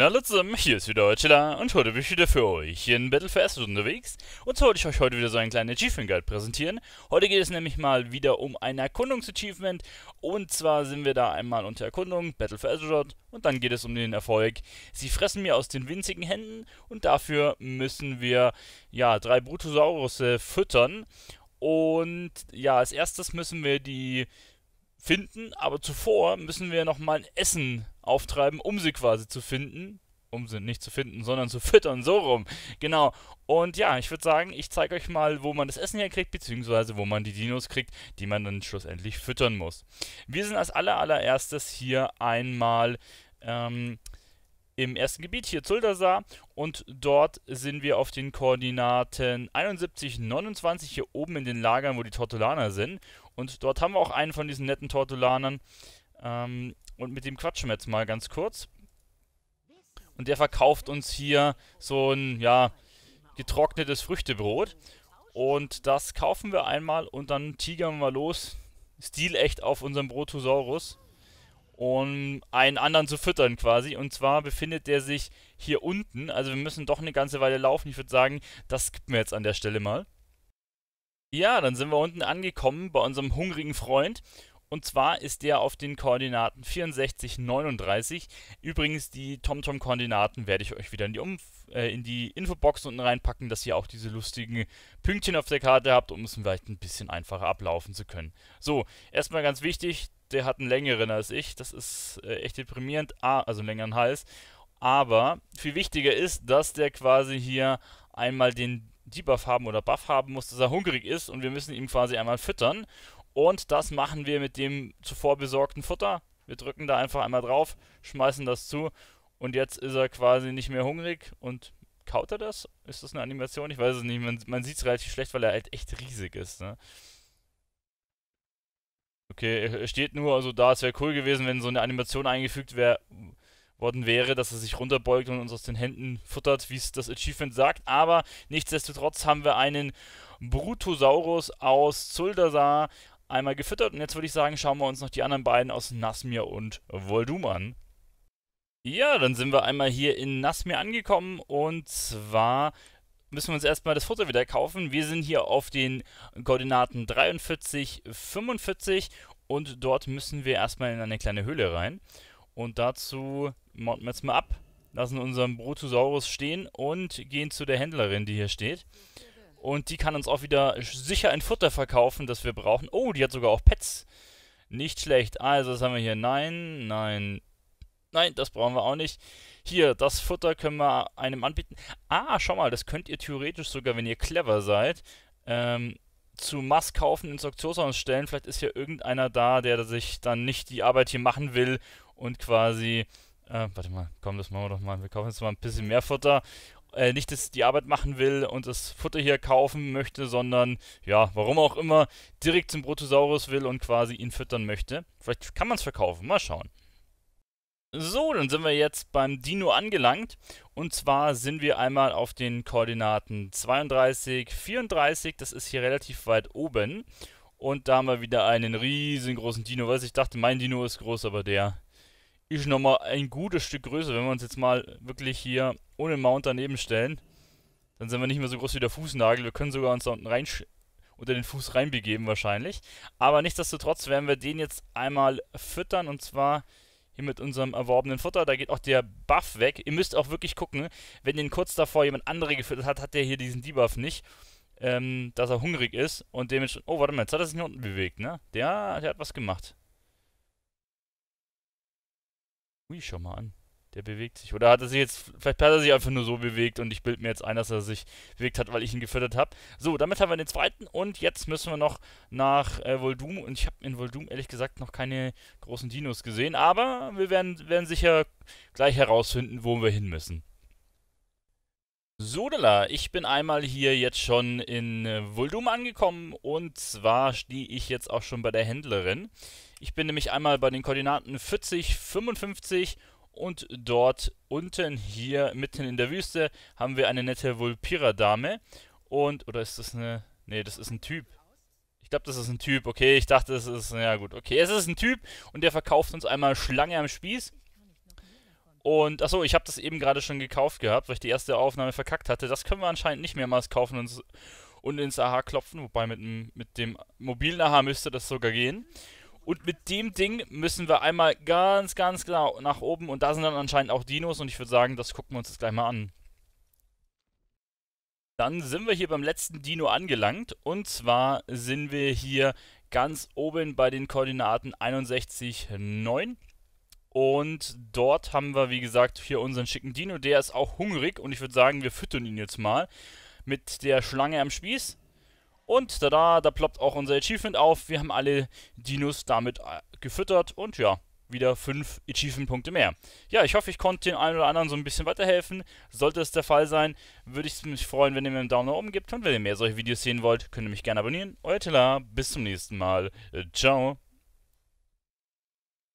Na zusammen, hier ist wieder Chilla und heute bin ich wieder für euch in Battle for Astros unterwegs und so wollte ich euch heute wieder so einen kleinen Achievement Guide präsentieren. Heute geht es nämlich mal wieder um ein Erkundungsachievement und zwar sind wir da einmal unter Erkundung, Battle for Azeroth und dann geht es um den Erfolg. Sie fressen mir aus den winzigen Händen und dafür müssen wir ja drei Brutosaurus füttern und ja, als erstes müssen wir die finden, aber zuvor müssen wir nochmal ein Essen auftreiben, um sie quasi zu finden. Um sie nicht zu finden, sondern zu füttern, so rum. Genau. Und ja, ich würde sagen, ich zeige euch mal, wo man das Essen herkriegt, beziehungsweise wo man die Dinos kriegt, die man dann schlussendlich füttern muss. Wir sind als aller allererstes hier einmal ähm, im ersten Gebiet, hier Zuldasar, und dort sind wir auf den Koordinaten 71, 29, hier oben in den Lagern, wo die Tortolaner sind. Und dort haben wir auch einen von diesen netten Tortulanern. Ähm, und mit dem quatschen wir jetzt mal ganz kurz. Und der verkauft uns hier so ein, ja, getrocknetes Früchtebrot. Und das kaufen wir einmal und dann tigern wir mal los. Stilecht auf unserem Brotosaurus. Um einen anderen zu füttern quasi. Und zwar befindet der sich hier unten. Also wir müssen doch eine ganze Weile laufen. Ich würde sagen, das gibt mir jetzt an der Stelle mal. Ja, dann sind wir unten angekommen bei unserem hungrigen Freund. Und zwar ist der auf den Koordinaten 64, 39. Übrigens, die TomTom-Koordinaten werde ich euch wieder in die, Umf äh, in die Infobox unten reinpacken, dass ihr auch diese lustigen Pünktchen auf der Karte habt, um es vielleicht ein bisschen einfacher ablaufen zu können. So, erstmal ganz wichtig, der hat einen längeren als ich. Das ist äh, echt deprimierend. Ah, also einen längeren Hals. Aber viel wichtiger ist, dass der quasi hier einmal den Debuff haben oder Buff haben muss, dass er hungrig ist und wir müssen ihm quasi einmal füttern. Und das machen wir mit dem zuvor besorgten Futter. Wir drücken da einfach einmal drauf, schmeißen das zu und jetzt ist er quasi nicht mehr hungrig und kaut er das? Ist das eine Animation? Ich weiß es nicht. Man, man sieht es relativ schlecht, weil er halt echt riesig ist. Ne? Okay, er steht nur also da. Es wäre cool gewesen, wenn so eine Animation eingefügt wäre, worden wäre, dass er sich runterbeugt und uns aus den Händen futtert, wie es das Achievement sagt. Aber nichtsdestotrotz haben wir einen Brutosaurus aus Zuldasar einmal gefüttert. Und jetzt würde ich sagen, schauen wir uns noch die anderen beiden aus Nasmir und Voldum an. Ja, dann sind wir einmal hier in Nasmir angekommen und zwar müssen wir uns erstmal das Futter wieder kaufen. Wir sind hier auf den Koordinaten 43, 45 und dort müssen wir erstmal in eine kleine Höhle rein. Und dazu mounten wir jetzt mal ab, lassen unseren Brutosaurus stehen und gehen zu der Händlerin, die hier steht. Und die kann uns auch wieder sicher ein Futter verkaufen, das wir brauchen. Oh, die hat sogar auch Pets. Nicht schlecht. Also, was haben wir hier. Nein, nein, nein, das brauchen wir auch nicht. Hier, das Futter können wir einem anbieten. Ah, schau mal, das könnt ihr theoretisch sogar, wenn ihr clever seid, ähm, zu Mass kaufen, ins Auktionshaus stellen. Vielleicht ist hier irgendeiner da, der sich dann nicht die Arbeit hier machen will und quasi, äh, warte mal, komm, das machen wir doch mal. Wir kaufen jetzt mal ein bisschen mehr Futter. Äh, nicht, dass die Arbeit machen will und das Futter hier kaufen möchte, sondern, ja, warum auch immer, direkt zum Brotosaurus will und quasi ihn füttern möchte. Vielleicht kann man es verkaufen, mal schauen. So, dann sind wir jetzt beim Dino angelangt. Und zwar sind wir einmal auf den Koordinaten 32, 34. Das ist hier relativ weit oben. Und da haben wir wieder einen riesengroßen Dino. Was ich dachte, mein Dino ist groß, aber der ist nochmal ein gutes Stück größer. Wenn wir uns jetzt mal wirklich hier ohne Mount daneben stellen, dann sind wir nicht mehr so groß wie der Fußnagel. Wir können sogar uns da unten rein unter den Fuß reinbegeben wahrscheinlich. Aber nichtsdestotrotz werden wir den jetzt einmal füttern und zwar hier mit unserem erworbenen Futter. Da geht auch der Buff weg. Ihr müsst auch wirklich gucken, wenn den kurz davor jemand andere gefüttert hat, hat der hier diesen Debuff nicht. Ähm, dass er hungrig ist und dementsprechend. Oh, warte mal, jetzt hat er sich nach unten bewegt, ne? Der, der hat was gemacht. Ui, schau mal an. Der bewegt sich. Oder hat er sich jetzt, vielleicht hat er sich einfach nur so bewegt und ich bilde mir jetzt ein, dass er sich bewegt hat, weil ich ihn gefüttert habe. So, damit haben wir den zweiten und jetzt müssen wir noch nach äh, Voldum. Und ich habe in Voldum ehrlich gesagt noch keine großen Dinos gesehen, aber wir werden, werden sicher gleich herausfinden, wo wir hin müssen. Sodala, ich bin einmal hier jetzt schon in äh, Voldum angekommen und zwar stehe ich jetzt auch schon bei der Händlerin. Ich bin nämlich einmal bei den Koordinaten 40, 55 und dort unten hier mitten in der Wüste haben wir eine nette Vulpira-Dame. Und, oder ist das eine... Ne, das ist ein Typ. Ich glaube, das ist ein Typ. Okay, ich dachte, das ist... Ja gut, okay. Es ist ein Typ und der verkauft uns einmal Schlange am Spieß. Und, achso, ich habe das eben gerade schon gekauft gehabt, weil ich die erste Aufnahme verkackt hatte. Das können wir anscheinend nicht mehrmals kaufen und, und ins AHA klopfen. Wobei mit mit dem mobilen AHA müsste das sogar gehen. Und mit dem Ding müssen wir einmal ganz, ganz klar genau nach oben. Und da sind dann anscheinend auch Dinos. Und ich würde sagen, das gucken wir uns jetzt gleich mal an. Dann sind wir hier beim letzten Dino angelangt. Und zwar sind wir hier ganz oben bei den Koordinaten 61,9. Und dort haben wir, wie gesagt, hier unseren schicken Dino. Der ist auch hungrig. Und ich würde sagen, wir füttern ihn jetzt mal mit der Schlange am Spieß. Und tada, da ploppt auch unser Achievement auf. Wir haben alle Dinos damit äh, gefüttert und ja, wieder 5 Achievement-Punkte mehr. Ja, ich hoffe, ich konnte den einen oder anderen so ein bisschen weiterhelfen. Sollte es der Fall sein, würde ich mich freuen, wenn ihr mir einen Daumen nach oben gebt. Und wenn ihr mehr solche Videos sehen wollt, könnt ihr mich gerne abonnieren. Euer Tela, bis zum nächsten Mal. Äh, ciao.